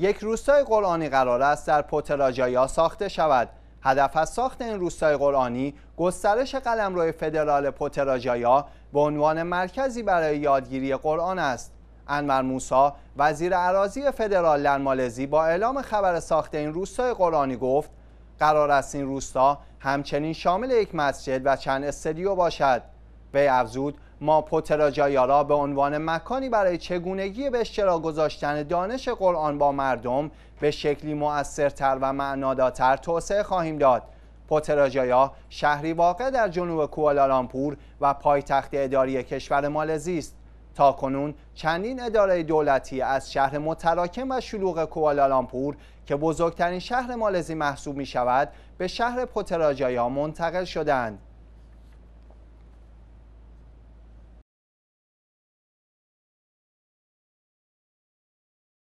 یک روستای قرآنی قرار است در پوتلاجایا ساخته شود هدف از ساخت این روستای قرآنی گسترش قلمرو فدرال پوتلاجایا به عنوان مرکزی برای یادگیری قرآن است انور موسا وزیر اراضی فدرال در مالزی با اعلام خبر ساخت این روستای قرآنی گفت قرار است این روستا همچنین شامل یک مسجد و چند استدیو باشد به افزود ما پوتراجایا را به عنوان مکانی برای چگونگی به اشتراک گذاشتن دانش قرآن با مردم به شکلی مؤثرتر و معنادارتر توسعه خواهیم داد پوتراجایا شهری واقع در جنوب کوالالامپور و پایتخت اداری کشور مالزی است تا کنون چندین اداره دولتی از شهر متراکم و شلوغ کوالالامپور که بزرگترین شهر مالزی محسوب می شود به شهر پوتراجایا منتقل شدند